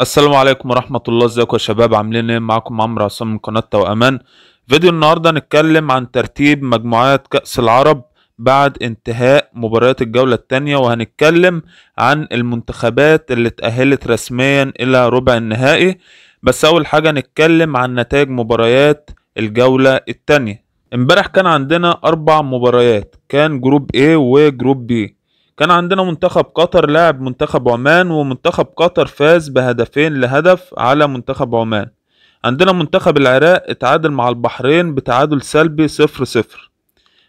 السلام عليكم ورحمة الله ازيكم يا شباب عاملين ايه معاكم عمرو عصام من قناة توأمان فيديو النهاردة هنتكلم عن ترتيب مجموعات كأس العرب بعد انتهاء مباريات الجولة التانية وهنتكلم عن المنتخبات اللي اتأهلت رسميا إلى ربع النهائي بس أول حاجة هنتكلم عن نتائج مباريات الجولة التانية امبارح كان عندنا أربع مباريات كان جروب A وجروب B كان عندنا منتخب قطر لعب منتخب عمان ومنتخب قطر فاز بهدفين لهدف على منتخب عمان عندنا منتخب العراق اتعادل مع البحرين بتعادل سلبي صفر صفر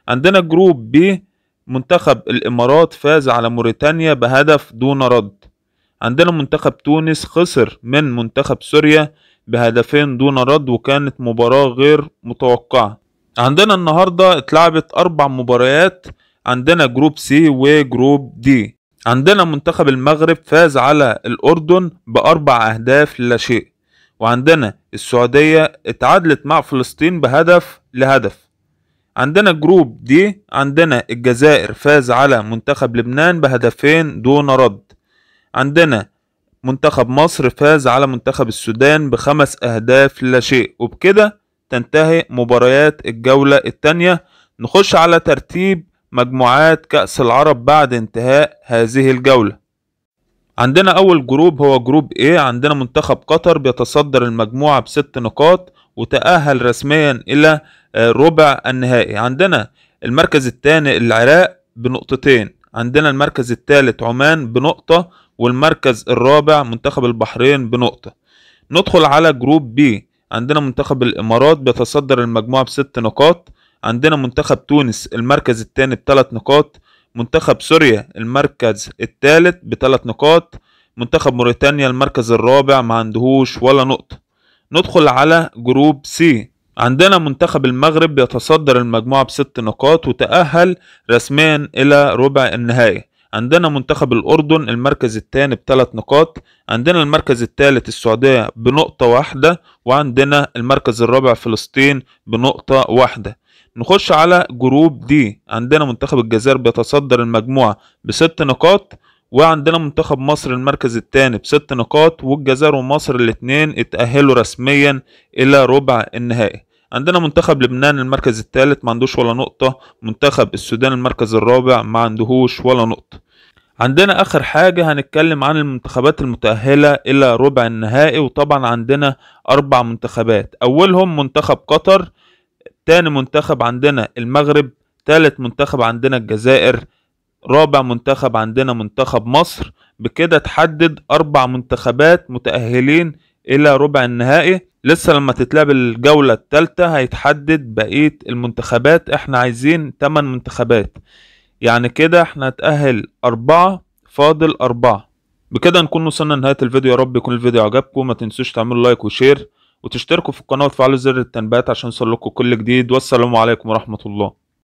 عندنا جروب بي منتخب الإمارات فاز على موريتانيا بهدف دون رد عندنا منتخب تونس خسر من منتخب سوريا بهدفين دون رد وكانت مباراة غير متوقعة عندنا النهاردة اتلعبت أربع مباريات عندنا جروب سي وجروب دي عندنا منتخب المغرب فاز على الأردن بأربع أهداف لا شيء وعندنا السعودية اتعادلت مع فلسطين بهدف لهدف عندنا جروب دي عندنا الجزائر فاز على منتخب لبنان بهدفين دون رد عندنا منتخب مصر فاز على منتخب السودان بخمس أهداف لا شيء وبكده تنتهي مباريات الجولة التانية نخش على ترتيب مجموعات كأس العرب بعد انتهاء هذه الجولة عندنا أول جروب هو جروب A عندنا منتخب قطر بيتصدر المجموعة بست نقاط وتأهل رسميا إلى ربع النهائي عندنا المركز الثاني العراق بنقطتين عندنا المركز الثالث عمان بنقطة والمركز الرابع منتخب البحرين بنقطة ندخل على جروب B عندنا منتخب الإمارات بيتصدر المجموعة بست نقاط عندنا منتخب تونس المركز الثاني بثلاث نقاط منتخب سوريا المركز الثالث بثلاث نقاط منتخب موريتانيا المركز الرابع ما عندهوش ولا نقطة ندخل على جروب سي عندنا منتخب المغرب يتصدر المجموعة بست نقاط وتأهل رسميا إلى ربع النهائي عندنا منتخب الأردن المركز الثاني بثلاث نقاط عندنا المركز الثالث السعودية بنقطة واحدة وعندنا المركز الرابع فلسطين بنقطة واحدة نخش على جروب دي عندنا منتخب الجزائر بيتصدر المجموعة بست نقاط وعندنا منتخب مصر المركز الثاني بست نقاط والجزائر ومصر الاتنين اتأهلوا رسميا إلى ربع النهائي عندنا منتخب لبنان المركز الثالث ما عندوش ولا نقطة منتخب السودان المركز الرابع ما عندهوش ولا نقطة عندنا اخر حاجة هنتكلم عن المنتخبات المتأهلة الى ربع النهائي وطبعا عندنا اربع منتخبات اولهم منتخب قطر تاني منتخب عندنا المغرب تالت منتخب عندنا الجزائر رابع منتخب عندنا منتخب مصر بكده تحدد اربع منتخبات متأهلين الى ربع النهائي لسه لما تتلعب الجولة التالتة هيتحدد بقية المنتخبات احنا عايزين 8 منتخبات يعني كده احنا هتأهل أربعة فاضل أربعة بكده نكون وصلنا لنهاية الفيديو يا رب يكون الفيديو عجبكم ما تنسوش تعملوا لايك وشير وتشتركوا في القناة وتفعلوا زر التنبيهات عشان يوصل لكم كل جديد والسلام عليكم ورحمة الله